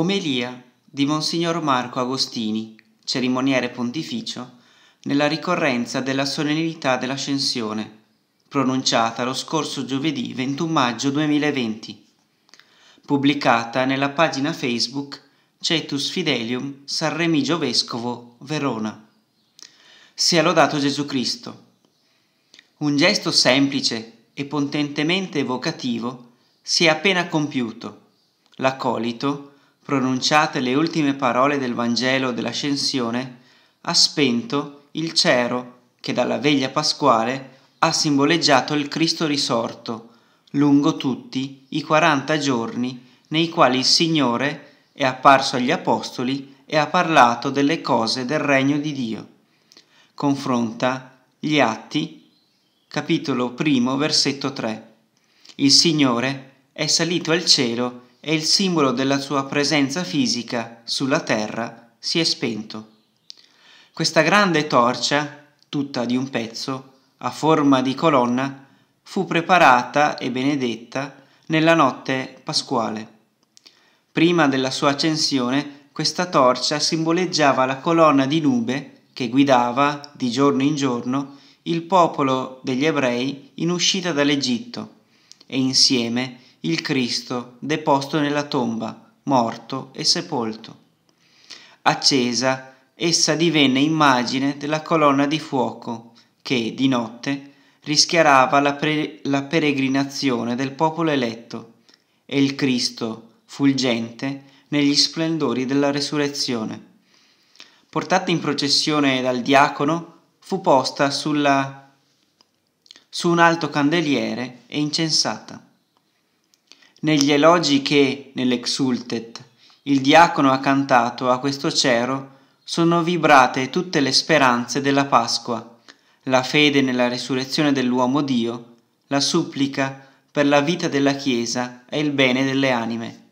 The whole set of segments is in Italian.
Omelia di Monsignor Marco Agostini, cerimoniere pontificio, nella ricorrenza della solennità dell'Ascensione, pronunciata lo scorso giovedì 21 maggio 2020, pubblicata nella pagina Facebook Cetus Fidelium San Remigio Vescovo, Verona. Sia lodato Gesù Cristo. Un gesto semplice e potentemente evocativo si è appena compiuto. L'accolito, pronunciate le ultime parole del Vangelo dell'Ascensione, ha spento il cero che dalla veglia pasquale ha simboleggiato il Cristo risorto, lungo tutti i 40 giorni nei quali il Signore è apparso agli Apostoli e ha parlato delle cose del regno di Dio. Confronta gli Atti, capitolo primo, versetto 3. Il Signore è salito al cielo e il simbolo della sua presenza fisica sulla terra si è spento. Questa grande torcia, tutta di un pezzo, a forma di colonna, fu preparata e benedetta nella notte pasquale. Prima della sua accensione, questa torcia simboleggiava la colonna di nube che guidava, di giorno in giorno, il popolo degli ebrei in uscita dall'Egitto e insieme il Cristo deposto nella tomba, morto e sepolto. Accesa, essa divenne immagine della colonna di fuoco che, di notte, rischiarava la, pre- la peregrinazione del popolo eletto e il Cristo, fulgente, negli splendori della resurrezione. Portata in processione dal diacono, fu posta sulla... su un alto candeliere e incensata negli elogi che, nell'exultet, il diacono ha cantato a questo cero, sono vibrate tutte le speranze della Pasqua, la fede nella resurrezione dell'uomo Dio, la supplica per la vita della Chiesa e il bene delle anime.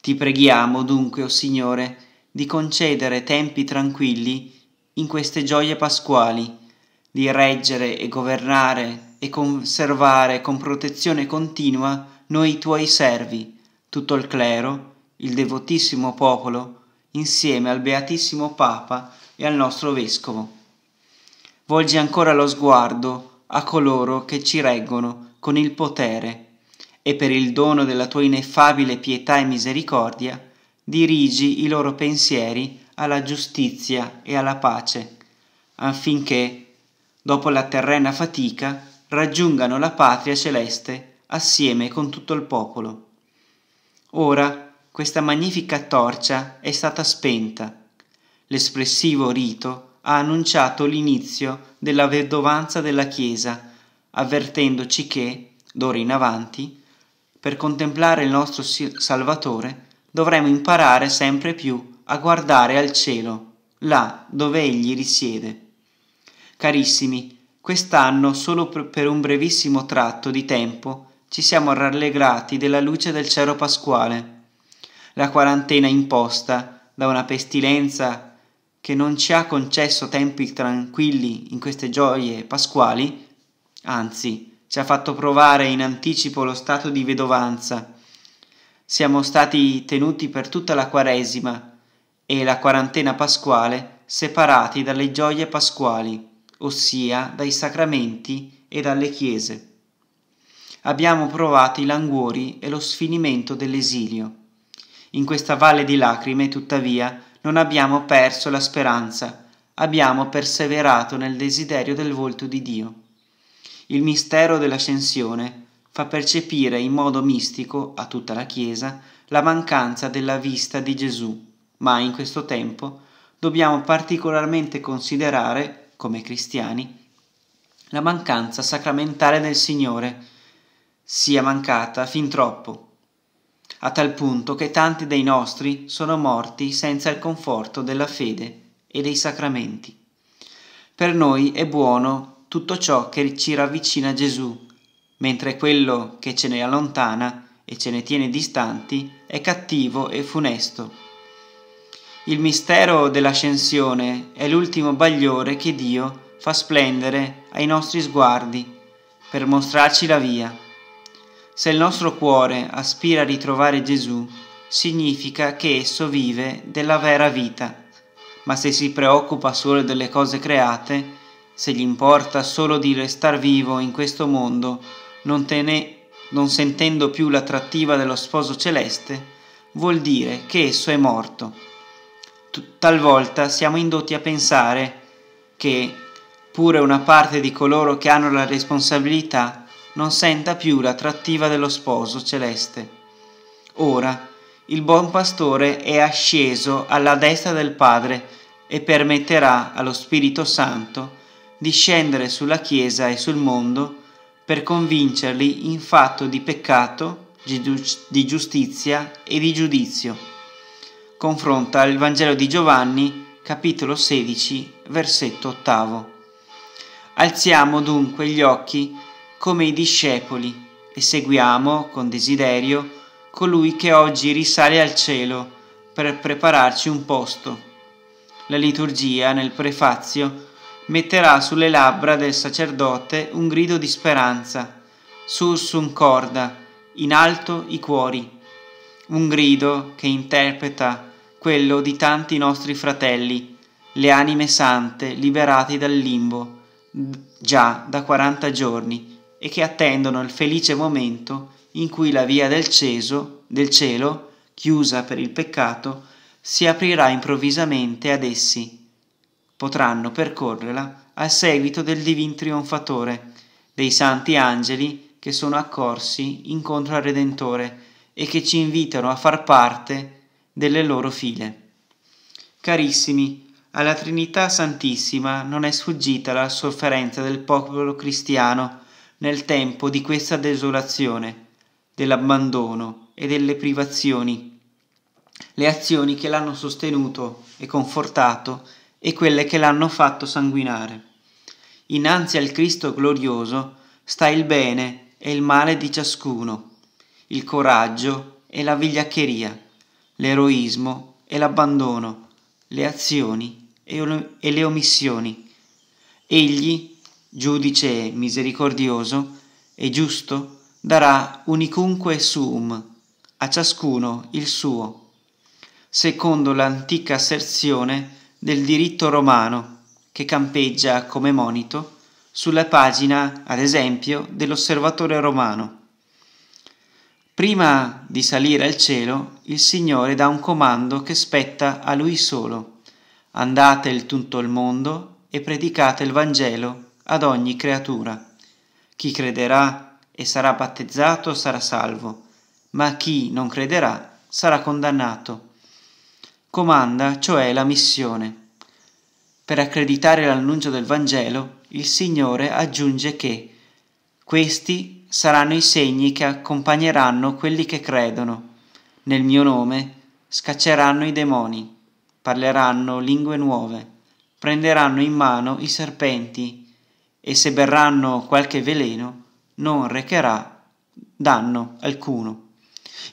Ti preghiamo dunque, o oh Signore, di concedere tempi tranquilli in queste gioie pasquali, di reggere e governare e conservare con protezione continua noi tuoi servi, tutto il clero, il devotissimo popolo, insieme al beatissimo Papa e al nostro Vescovo. Volgi ancora lo sguardo a coloro che ci reggono con il potere e per il dono della tua ineffabile pietà e misericordia dirigi i loro pensieri alla giustizia e alla pace, affinché, dopo la terrena fatica, raggiungano la patria celeste assieme con tutto il popolo. Ora questa magnifica torcia è stata spenta. L'espressivo rito ha annunciato l'inizio della vedovanza della Chiesa, avvertendoci che, d'ora in avanti, per contemplare il nostro Salvatore, dovremo imparare sempre più a guardare al cielo, là dove Egli risiede. Carissimi, quest'anno, solo per un brevissimo tratto di tempo, ci siamo rallegrati della luce del cielo pasquale, la quarantena imposta da una pestilenza che non ci ha concesso tempi tranquilli in queste gioie pasquali, anzi ci ha fatto provare in anticipo lo stato di vedovanza. Siamo stati tenuti per tutta la Quaresima e la quarantena pasquale separati dalle gioie pasquali, ossia dai sacramenti e dalle chiese abbiamo provato i languori e lo sfinimento dell'esilio. In questa valle di lacrime, tuttavia, non abbiamo perso la speranza, abbiamo perseverato nel desiderio del volto di Dio. Il mistero dell'ascensione fa percepire in modo mistico a tutta la Chiesa la mancanza della vista di Gesù, ma in questo tempo dobbiamo particolarmente considerare, come cristiani, la mancanza sacramentale del Signore, sia mancata fin troppo, a tal punto che tanti dei nostri sono morti senza il conforto della fede e dei sacramenti. Per noi è buono tutto ciò che ci ravvicina a Gesù, mentre quello che ce ne allontana e ce ne tiene distanti è cattivo e funesto. Il mistero dell'ascensione è l'ultimo bagliore che Dio fa splendere ai nostri sguardi per mostrarci la via. Se il nostro cuore aspira a ritrovare Gesù, significa che esso vive della vera vita, ma se si preoccupa solo delle cose create, se gli importa solo di restar vivo in questo mondo, non, tene, non sentendo più l'attrattiva dello sposo celeste, vuol dire che esso è morto. talvolta siamo indotti a pensare che, pure una parte di coloro che hanno la responsabilità, non senta più l'attrattiva dello sposo celeste. Ora, il buon pastore è asceso alla destra del Padre e permetterà allo Spirito Santo di scendere sulla Chiesa e sul mondo per convincerli in fatto di peccato, di giustizia e di giudizio. Confronta il Vangelo di Giovanni, capitolo 16, versetto 8. Alziamo dunque gli occhi come i discepoli e seguiamo con desiderio colui che oggi risale al cielo per prepararci un posto. La liturgia nel prefazio metterà sulle labbra del sacerdote un grido di speranza, sursum corda, in alto i cuori, un grido che interpreta quello di tanti nostri fratelli, le anime sante liberate dal limbo, già da 40 giorni, e che attendono il felice momento in cui la via del, ceso, del cielo, chiusa per il peccato, si aprirà improvvisamente ad essi. Potranno percorrerla a seguito del divin trionfatore, dei santi angeli che sono accorsi incontro al Redentore e che ci invitano a far parte delle loro file. Carissimi, alla Trinità Santissima non è sfuggita la sofferenza del popolo cristiano, nel tempo di questa desolazione, dell'abbandono e delle privazioni, le azioni che l'hanno sostenuto e confortato e quelle che l'hanno fatto sanguinare. Innanzi al Cristo glorioso sta il bene e il male di ciascuno, il coraggio e la vigliaccheria, l'eroismo e l'abbandono, le azioni e le omissioni. Egli giudice misericordioso e giusto, darà unicunque suum, a ciascuno il suo, secondo l'antica asserzione del diritto romano, che campeggia come monito sulla pagina, ad esempio, dell'osservatore romano. Prima di salire al cielo, il Signore dà un comando che spetta a Lui solo. Andate il tutto il mondo e predicate il Vangelo ad ogni creatura. Chi crederà e sarà battezzato sarà salvo, ma chi non crederà sarà condannato. Comanda, cioè, la missione. Per accreditare l'annuncio del Vangelo, il Signore aggiunge che questi saranno i segni che accompagneranno quelli che credono. Nel mio nome scacceranno i demoni, parleranno lingue nuove, prenderanno in mano i serpenti e se berranno qualche veleno non recherà danno alcuno.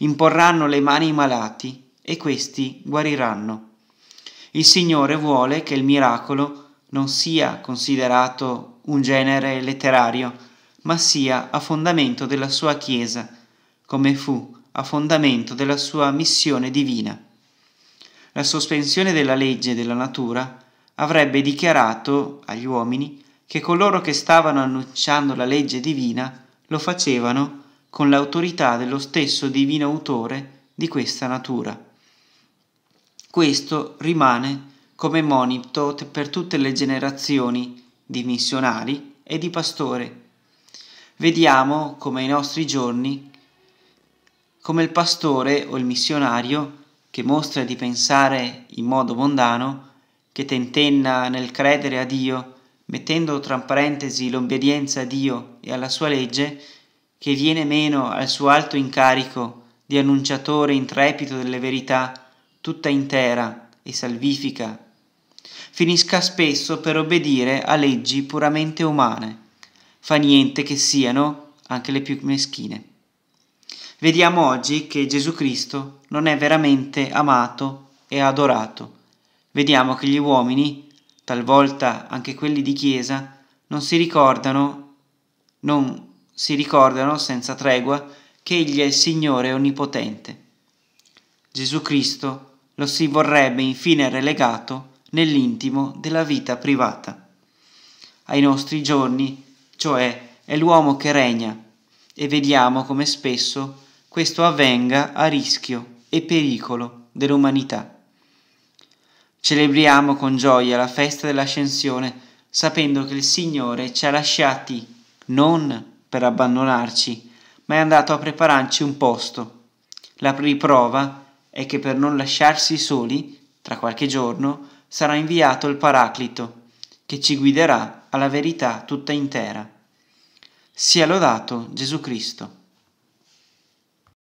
Imporranno le mani ai malati e questi guariranno. Il Signore vuole che il miracolo non sia considerato un genere letterario, ma sia a fondamento della sua Chiesa, come fu a fondamento della sua missione divina. La sospensione della legge della natura avrebbe dichiarato agli uomini che coloro che stavano annunciando la legge divina lo facevano con l'autorità dello stesso divino autore di questa natura. Questo rimane come monito per tutte le generazioni di missionari e di pastore. Vediamo come ai nostri giorni, come il pastore o il missionario che mostra di pensare in modo mondano, che tentenna nel credere a Dio, mettendo tra parentesi l'obbedienza a Dio e alla sua legge, che viene meno al suo alto incarico di annunciatore intrepido delle verità tutta intera e salvifica, finisca spesso per obbedire a leggi puramente umane, fa niente che siano anche le più meschine. Vediamo oggi che Gesù Cristo non è veramente amato e adorato. Vediamo che gli uomini talvolta anche quelli di chiesa, non si ricordano, non si ricordano senza tregua che Egli è il Signore Onnipotente. Gesù Cristo lo si vorrebbe infine relegato nell'intimo della vita privata. Ai nostri giorni, cioè, è l'uomo che regna e vediamo come spesso questo avvenga a rischio e pericolo dell'umanità. Celebriamo con gioia la festa dell'ascensione, sapendo che il Signore ci ha lasciati non per abbandonarci, ma è andato a prepararci un posto. La riprova è che per non lasciarsi soli, tra qualche giorno, sarà inviato il Paraclito, che ci guiderà alla verità tutta intera. Sia lodato Gesù Cristo.